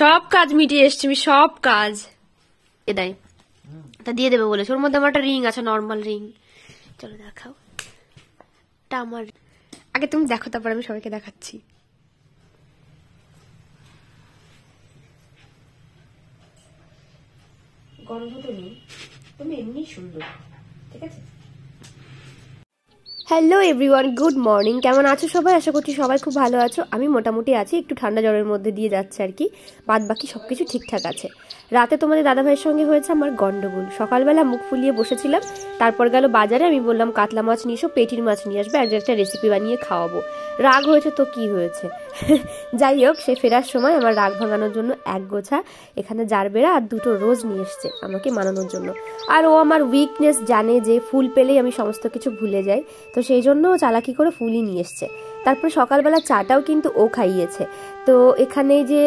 সব কাজ মিটিয়ে এসছি আমি সব কাজ এটাই তা দিয়ে দেবে বলেছে ওর মধ্যে আমার একটা রিং আছে নর্মাল রিং চলো দেখাও এটা আমার আগে তুমি দেখো তারপর আমি সবাইকে দেখাচ্ছি গন্ধ তো নেই তুমি এমনি সুন্দর ঠিক আছে হ্যালো এভরিওয়ান গুড মর্নিং কেমন আছো সবাই আশা করছি সবাই খুব ভালো আছো আমি মোটামুটি আছি একটু ঠান্ডা জ্বরের মধ্যে দিয়ে যাচ্ছে আর কি বাদ বাকি সব কিছু ঠিকঠাক আছে রাতে তোমাদের দাদাভাইয়ের সঙ্গে হয়েছে আমার গণ্ডগোল সকালবেলা মুখ ফুলিয়ে বসেছিলাম তারপর গেল বাজারে আমি বললাম কাতলা মাছ নিয়ে এসো পেটির মাছ নিয়ে আসবে আর একটা রেসিপি বানিয়ে খাওয়াবো রাগ হয়েছে তো কি হয়েছে যাই হোক সে ফেরার সময় আমার রাগ ভাঙানোর জন্য এক গোছা এখানে জারবেরা আর দুটো রোজ নিয়ে এসছে আমাকে মানানোর জন্য আর ও আমার উইকনেস জানে যে ফুল পেলেই আমি সমস্ত কিছু ভুলে যাই তো সেই জন্য ও চালাকি করে ফুলই নিয়ে এসছে তারপর সকালবেলা চাটাও কিন্তু ও খাইয়েছে তো এখানে যে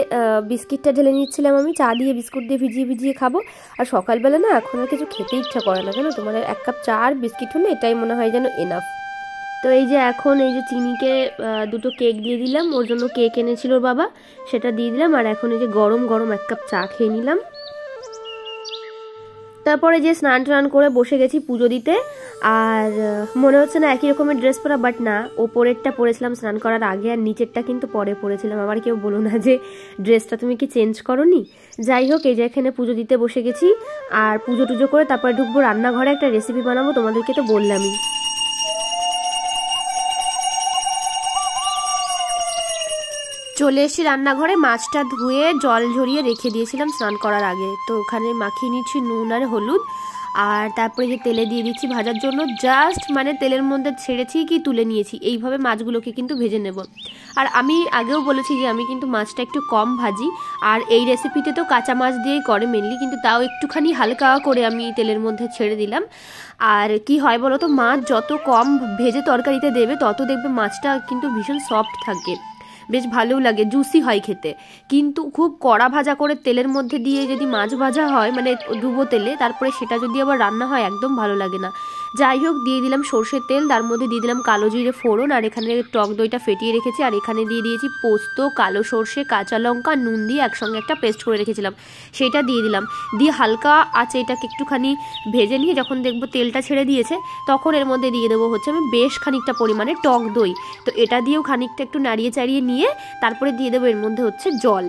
বিস্কিটটা ঢেলে নিচ্ছিলাম আমি চা দিয়ে বিস্কুট দিয়ে ভিজিয়ে ভিজিয়ে খাবো আর সকালবেলা না এখন আর কিছু খেতে ইচ্ছা করে না কেন তোমার এক কাপ চা আর বিস্কিট হলে এটাই মনে হয় যেন এনাফ তো এই যে এখন এই যে চিনিকে দুটো কেক দিয়ে দিলাম ওর জন্য কেক এনেছিল বাবা সেটা দিয়ে দিলাম আর এখন এই যে গরম গরম এক কাপ চা খেয়ে নিলাম তারপরে যে স্নান টান করে বসে গেছি পুজো দিতে আর মনে হচ্ছে না একই রকমের ড্রেস পরা বাট না ওপরেরটা পরেছিলাম স্নান করার আগে আর নিচেরটা কিন্তু পরে পরেছিলাম আবার কেউ বলো না যে ড্রেসটা তুমি কি চেঞ্জ করো নি যাই হোক এই যে এখানে পুজো দিতে বসে গেছি আর পুজো টুজো করে তারপরে ঢুকবো রান্নাঘরে একটা রেসিপি বানাবো তোমাদেরকে তো বললামই চলে এসে রান্নাঘরে মাছটা ধুয়ে জল ঝরিয়ে রেখে দিয়েছিলাম স্নান করার আগে তো ওখানে মাখিয়ে নিচ্ছি নুন আর হলুদ আর তারপরে যে তেলে দিয়ে দিচ্ছি ভাজার জন্য জাস্ট মানে তেলের মধ্যে ছেড়েছি কি তুলে নিয়েছি এইভাবে মাছগুলোকে কিন্তু ভেজে নেব আর আমি আগেও বলেছি যে আমি কিন্তু মাছটা একটু কম ভাজি আর এই রেসিপিতে তো কাঁচা মাছ দিয়েই করে মেনলি কিন্তু তাও একটুখানি হালকা করে আমি তেলের মধ্যে ছেড়ে দিলাম আর কি হয় বলো তো মাছ যত কম ভেজে তরকারিতে দেবে তত দেখবে মাছটা কিন্তু ভীষণ সফট থাকে বেশ ভালোও লাগে জুসি হয় খেতে কিন্তু খুব কড়া ভাজা করে তেলের মধ্যে দিয়ে যদি মাছ ভাজা হয় মানে ডুবো তেলে তারপরে সেটা যদি আবার রান্না হয় একদম ভালো লাগে না যাই হোক দিয়ে দিলাম সর্ষের তেল তার মধ্যে দিয়ে দিলাম কালো জিরে ফোড়ন আর এখানে টক দইটা ফেটিয়ে রেখেছি আর এখানে দিয়ে দিয়েছি পোস্ত কালো সর্ষে কাঁচা লঙ্কা নুন দিয়ে একসঙ্গে একটা পেস্ট করে রেখেছিলাম সেটা দিয়ে দিলাম দিয়ে হালকা আছে এটাকে একটুখানি ভেজে নিয়ে যখন দেখবো তেলটা ছেড়ে দিয়েছে তখন এর মধ্যে দিয়ে দেবো হচ্ছে আমি বেশ খানিকটা পরিমাণে টক দই তো এটা দিয়েও খানিকটা একটু নাড়িয়ে চাড়িয়ে নিয়ে দিয়ে তারপরে দিয়ে দেবো এর মধ্যে হচ্ছে জল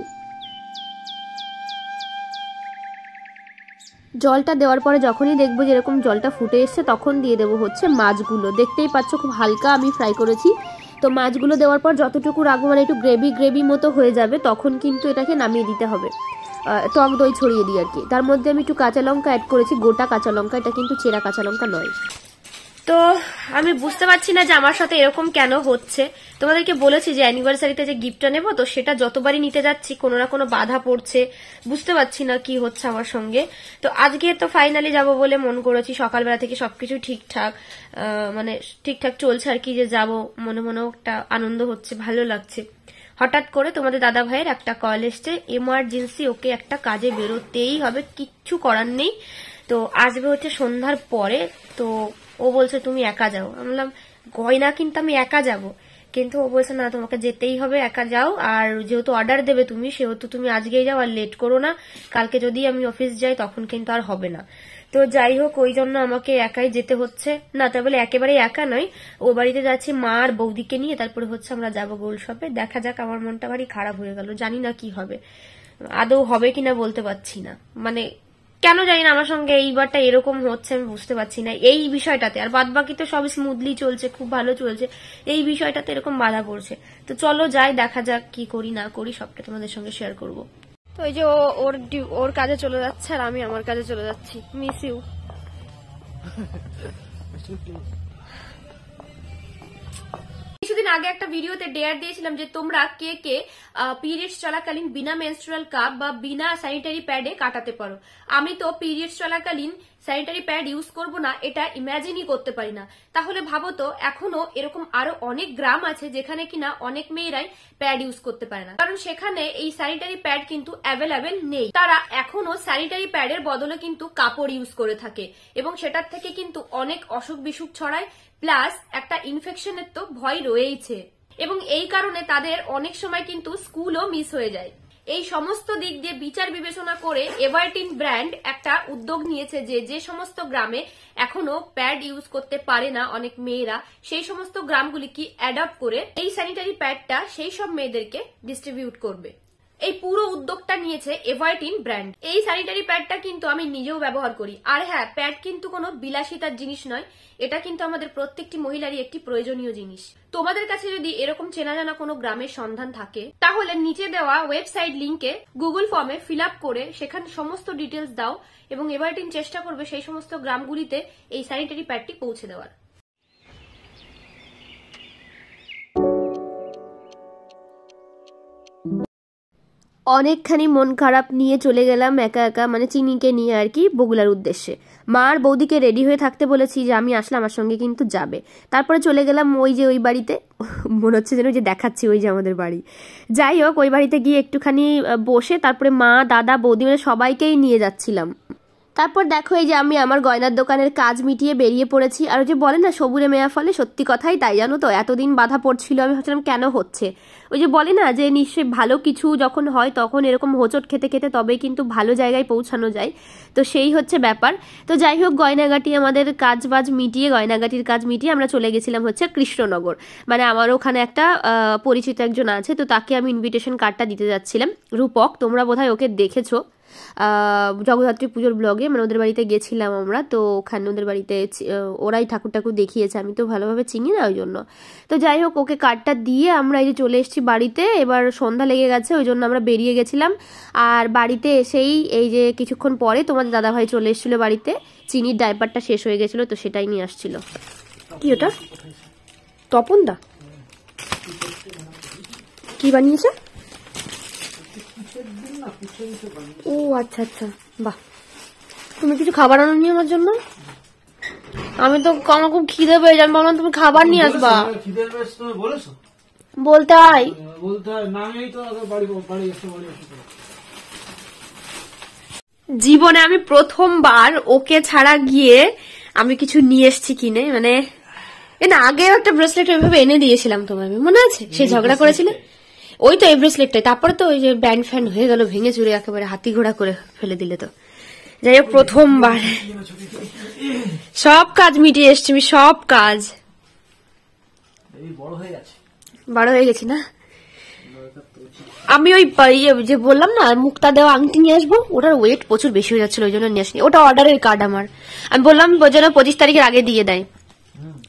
জলটা দেওয়ার পরে যখনই দেখবো যেরকম জলটা ফুটে এসছে তখন দিয়ে দেবো হচ্ছে মাছগুলো দেখতেই পাচ্ছ খুব হালকা আমি ফ্রাই করেছি তো মাছগুলো দেওয়ার পর যতটুকু রাখবো মানে একটু গ্রেভি গ্রেভি মতো হয়ে যাবে তখন কিন্তু এটাকে নামিয়ে দিতে হবে টক দই ছড়িয়ে দিই আর কি তার মধ্যে আমি একটু কাঁচা লঙ্কা অ্যাড করেছি গোটা কাঁচা লঙ্কা এটা কিন্তু চেরা কাঁচা লঙ্কা নয় তো আমি বুঝতে পারছি না যে আমার সাথে এরকম কেন হচ্ছে তোমাদেরকে বলেছি যে অ্যানিভার্সারিতে যে গিফটটা নেব তো সেটা যতবারই নিতে যাচ্ছি কোনো না কোনো বাধা পড়ছে বুঝতে পারছি না কি হচ্ছে আমার সঙ্গে তো আজকে তো ফাইনালি যাব বলে মন করেছি সকালবেলা থেকে সবকিছু ঠিকঠাক মানে ঠিকঠাক চলছে আর কি যে যাব মনে মনেও একটা আনন্দ হচ্ছে ভালো লাগছে হঠাৎ করে তোমাদের দাদা ভাইয়ের একটা কল এসছে এমার্জেন্সি ওকে একটা কাজে বেরোতেই হবে কিচ্ছু করার নেই তো আসবে হচ্ছে সন্ধ্যার পরে তো ও বলছে তুমি একা যাও আমি বললাম গয়না কিন্তু আমি একা যাব কিন্তু ও বলছে না তোমাকে যেতেই হবে একা যাও আর যেহেতু অর্ডার দেবে তুমি সেহেতু তুমি আজকেই যাও আর লেট করো না কালকে যদি আমি অফিস যাই তখন কিন্তু আর হবে না তো যাই হোক ওই জন্য আমাকে একাই যেতে হচ্ছে না তাই বলে একেবারে একা নয় ও বাড়িতে যাচ্ছি মা আর বৌদিকে নিয়ে তারপরে হচ্ছে আমরা যাবো গোল শপে দেখা যাক আমার মনটা ভারী খারাপ হয়ে গেল জানি না কি হবে আদৌ হবে কিনা বলতে পারছি না মানে কেন জানি না আমার সঙ্গে এইবারটা এরকম হচ্ছে আমি বুঝতে পারছি না এই বিষয়টাতে আর বাদ বাকি তো সব স্মুথলি চলছে খুব ভালো চলছে এই বিষয়টাতে এরকম বাধা পড়ছে তো চলো যাই দেখা যাক কি করি না করি সবটা তোমাদের সঙ্গে শেয়ার করব তো এই যে ওর ওর কাজে চলে যাচ্ছে আর আমি আমার কাজে চলে যাচ্ছি মিস ইউ আগে একটা ভিডিওতে ডিয়ার দিয়েছিলাম যে তোমরা কে কে পিরিয়ডস চলাকালীন বিনা মেনস্ট্রুয়াল কাপ বা বিনা স্যানিটারি প্যাডে কাটাতে পারো আমি তো পিরিয়ডস চলাকালীন স্যানিটারি প্যাড ইউজ করব না এটা ইম্যাজিনই করতে পারি না তাহলে ভাবো তো এখনো এরকম আরো অনেক গ্রাম আছে যেখানে কিনা অনেক মেয়েরাই প্যাড ইউজ করতে পারে না কারণ সেখানে এই স্যানিটারি প্যাড কিন্তু অ্যাভেলেবেল নেই তারা এখনো স্যানিটারি প্যাডের বদলে কিন্তু কাপড় ইউজ করে থাকে এবং সেটার থেকে কিন্তু অনেক অসুখ বিসুখ ছড়ায় প্লাস একটা ইনফেকশনের তো ভয় রয়েইছে এবং এই কারণে তাদের অনেক সময় কিন্তু স্কুলও মিস হয়ে যায় এই সমস্ত দিক দিয়ে বিচার বিবেচনা করে এভারটিন ব্র্যান্ড একটা উদ্যোগ নিয়েছে যে যে সমস্ত গ্রামে এখনো প্যাড ইউজ করতে পারে না অনেক মেয়েরা সেই সমস্ত গ্রামগুলিকে অ্যাডাপ্ট করে এই স্যানিটারি প্যাডটা সেই সব মেয়েদেরকে ডিস্ট্রিবিউট করবে এই পুরো উদ্যোগটা নিয়েছে এভারটিন ব্র্যান্ড এই স্যানিটারি প্যাডটা কিন্তু আমি নিজেও ব্যবহার করি আর হ্যাঁ প্যাড কিন্তু কোনো বিলাসিতার জিনিস নয় এটা কিন্তু আমাদের প্রত্যেকটি মহিলারই একটি প্রয়োজনীয় জিনিস তোমাদের কাছে যদি এরকম চেনা জানা কোনো গ্রামের সন্ধান থাকে তাহলে নিচে দেওয়া ওয়েবসাইট লিঙ্কে গুগল ফর্মে ফিল আপ করে সেখানে সমস্ত ডিটেলস দাও এবং এভারটিন চেষ্টা করবে সেই সমস্ত গ্রামগুলিতে এই স্যানিটারি প্যাডটি পৌঁছে দেওয়ার অনেকখানি মন খারাপ নিয়ে চলে গেলাম একা একা মানে চিনিকে নিয়ে আর কি বগুলার উদ্দেশ্যে মা আর বৌদিকে রেডি হয়ে থাকতে বলেছি যে আমি আসলে আমার সঙ্গে কিন্তু যাবে তারপরে চলে গেলাম ওই যে ওই বাড়িতে মনে হচ্ছে যেন যে দেখাচ্ছি ওই যে আমাদের বাড়ি যাই হোক ওই বাড়িতে গিয়ে একটুখানি বসে তারপরে মা দাদা বৌদি মানে সবাইকেই নিয়ে যাচ্ছিলাম তারপর দেখো এই যে আমি আমার গয়নার দোকানের কাজ মিটিয়ে বেরিয়ে পড়েছি আর যে বলে না সবুরে মেয়া ফলে সত্যি কথাই তাই জানো তো এতদিন বাধা পড়ছিল আমি ভাবছিলাম কেন হচ্ছে ওই যে বলে না যে নিশ্চয়ই ভালো কিছু যখন হয় তখন এরকম হোঁচট খেতে খেতে তবেই কিন্তু ভালো জায়গায় পৌঁছানো যায় তো সেই হচ্ছে ব্যাপার তো যাই হোক গয়নাগাটি আমাদের কাজ বাজ মিটিয়ে গয়নাগাটির কাজ মিটিয়ে আমরা চলে গেছিলাম হচ্ছে কৃষ্ণনগর মানে আমার ওখানে একটা পরিচিত একজন আছে তো তাকে আমি ইনভিটেশন কার্ডটা দিতে যাচ্ছিলাম রূপক তোমরা বোধহয় ওকে দেখেছো জগদ্ধাত্রী পুজোর ব্লগে মানে ওদের বাড়িতে গেছিলাম আমরা তো ওখানে ওদের বাড়িতে ওরাই ঠাকুর ঠাকুর দেখিয়েছে আমি তো ভালোভাবে চিনি না ওই জন্য তো যাই হোক ওকে কার্ডটা দিয়ে আমরা এই যে চলে এসেছি বাড়িতে এবার সন্ধ্যা লেগে গেছে ওই জন্য আমরা বেরিয়ে গেছিলাম আর বাড়িতে এসেই এই যে কিছুক্ষণ পরে তোমাদের দাদাভাই চলে এসেছিলো বাড়িতে চিনির ডাইপারটা শেষ হয়ে গেছিলো তো সেটাই নিয়ে আসছিল কি ওটা তপন দা কি বানিয়েছে ও আচ্ছা আচ্ছা বাহ তুমি কিছু খাবার আনো নি আমার জন্য আমি তো আমার খুব খিদে পেয়ে যাবে ভাবলাম তুমি খাবার নিয়ে আসবা খিদে পেয়েছে বলতে জীবনে আমি প্রথমবার ওকে ছাড়া গিয়ে আমি কিছু নিয়ে এসছি কিনে মানে না আগে একটা ব্রেসলেট ওইভাবে এনে দিয়েছিলাম তোমার মনে আছে সেই ঝগড়া করেছিলে ওই তো এই ব্রেসলেটটাই তারপরে তো ওই যে ব্যান্ড ফ্যান হয়ে গেল ভেঙে চুরে একেবারে হাতি ঘোড়া করে ফেলে দিলে তো যাই হোক প্রথমবার সব কাজ মিটিয়ে এসছি আমি সব কাজ বড় হয়ে গেছি না আমি ওই যে বললাম না মুক্তা দেওয়া আংটি নিয়ে আসবো ওটার ওয়েট প্রচুর বেশি হয়ে যাচ্ছিল ওই জন্য নিয়ে আসিনি ওটা অর্ডারের কার্ড আমার আমি বললাম যেন পঁচিশ তারিখের আগে দিয়ে দেয়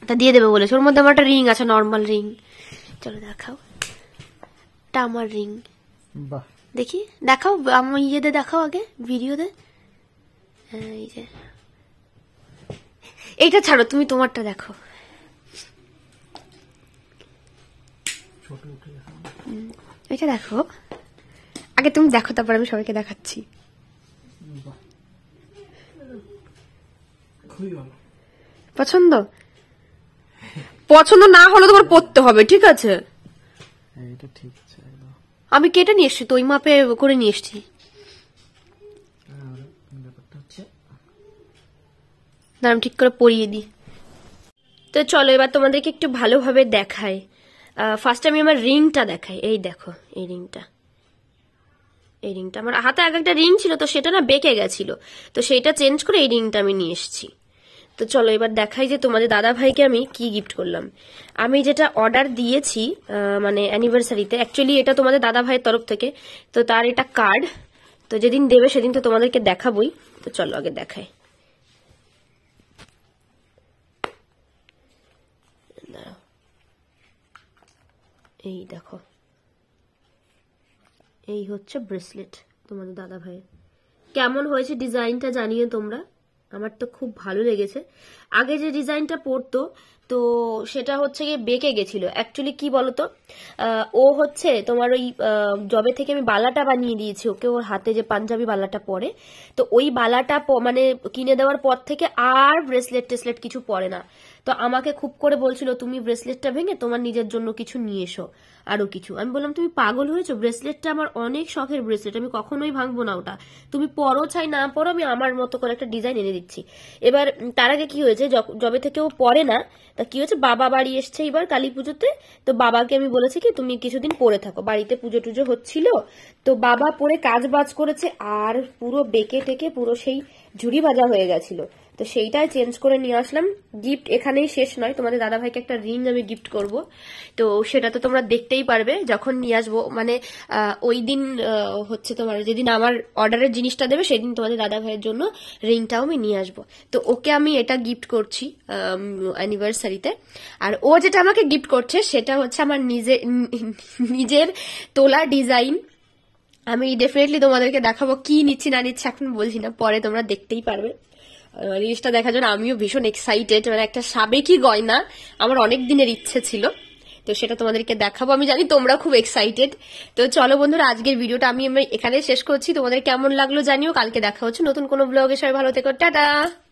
তা দিয়ে দেবে বলেছে ওর মধ্যে আমার একটা রিং আছে নর্মাল রিং চলো দেখাও এটা আমার রিং দেখি দেখাও আমার ইয়েতে দেখাও আগে ভিডিওতে এই যে এইটা ছাড়ো তুমি তোমারটা দেখো এটা দেখো আগে তুমি দেখো তারপর আমি সবাইকে দেখাচ্ছি পছন্দ পছন্দ না হলে তোমার পড়তে হবে ঠিক আছে হ্যাঁ, এটা ঠিক আমি কেটে নিয়ে এসছি তো ওই মাপে করে নিয়ে এসছি দাম ঠিক করে পরিয়ে দিই তো চলো এবার তোমাদেরকে একটু ভালোভাবে দেখাই ফার্স্ট আমি আমার রিংটা দেখাই এই দেখো এই রিংটা এই রিংটা আমার হাতে এক একটা রিং ছিল তো সেটা না বেঁকে গেছিল তো সেইটা চেঞ্জ করে এই রিংটা আমি নিয়ে এসেছি তো চলো এবার দেখাই যে তোমাদের দাদা ভাইকে আমি কি গিফট করলাম আমি যেটা অর্ডার দিয়েছি মানে অ্যানিভার্সারিতে অ্যাকচুয়ালি এটা তোমাদের দাদা ভাইয়ের তরফ থেকে তো তার এটা কার্ড তো যেদিন দেবে সেদিন তো তোমাদেরকে দেখাবই তো চলো আগে দেখাই এই দেখো এই হচ্ছে ব্রেসলেট তোমাদের দাদা ভাইয়ের কেমন হয়েছে ডিজাইনটা জানিয়ে তোমরা আমার তো খুব ভালো লেগেছে আগে যে ডিজাইনটা পরতো তো সেটা হচ্ছে গিয়ে বেঁকে গেছিলো অ্যাকচুয়ালি কি বলতো ও হচ্ছে তোমার ওই জবে থেকে আমি বালাটা বানিয়ে দিয়েছি ওকে ওর হাতে যে পাঞ্জাবি বালাটা পরে তো ওই বালাটা মানে কিনে দেওয়ার পর থেকে আর ব্রেসলেট টেসলেট কিছু পরে না তো আমাকে খুব করে বলছিল তুমি ব্রেসলেটটা ভেঙে তোমার নিজের জন্য কিছু নিয়ে এসো আরো কিছু আমি বললাম তুমি পাগল হয়েছো ব্রেসলেটটা আমার অনেক শখের ব্রেসলেট আমি কখনোই ভাঙবো না ওটা তুমি পরো চাই না পরো আমি আমার মতো করে একটা ডিজাইন এনে দিচ্ছি এবার তার আগে কি হয়েছে যবে থেকে ও পরে না তা কি হচ্ছে বাবা বাড়ি এসছে এবার কালী পুজোতে তো বাবাকে আমি বলেছি কি তুমি কিছুদিন পরে থাকো বাড়িতে পুজো টুজো হচ্ছিল তো বাবা পরে কাজ বাজ করেছে আর পুরো বেঁকে টেকে পুরো সেই ঝুড়ি ভাজা হয়ে গেছিল তো সেইটাই চেঞ্জ করে নিয়ে আসলাম গিফট এখানেই শেষ নয় তোমাদের দাদাভাইকে একটা রিং আমি গিফট করব তো সেটা তো তোমরা দেখতেই পারবে যখন নিয়ে আসবো মানে ওই দিন হচ্ছে তোমার যেদিন আমার অর্ডারের জিনিসটা দেবে সেদিন তোমাদের দাদাভাইয়ের জন্য রিংটাও আমি নিয়ে আসবো তো ওকে আমি এটা গিফট করছি অ্যানিভার্সারিতে আর ও যেটা আমাকে গিফট করছে সেটা হচ্ছে আমার নিজে নিজের তোলা ডিজাইন আমি ডেফিনেটলি তোমাদেরকে দেখাবো কি নিচ্ছি না নিচ্ছি এখন বলছি না পরে তোমরা দেখতেই পারবে জিনিসটা দেখার জন্য আমিও ভীষণ এক্সাইটেড মানে একটা সাবেকি গয়না আমার অনেক দিনের ইচ্ছে ছিল তো সেটা তোমাদেরকে দেখাবো আমি জানি তোমরা খুব এক্সাইটেড তো চলো বন্ধুরা আজকের ভিডিওটা আমি এখানে শেষ করছি তোমাদের কেমন লাগলো জানিও কালকে দেখা হচ্ছে নতুন কোনো ব্লগে সবাই ভালো থেকো টাটা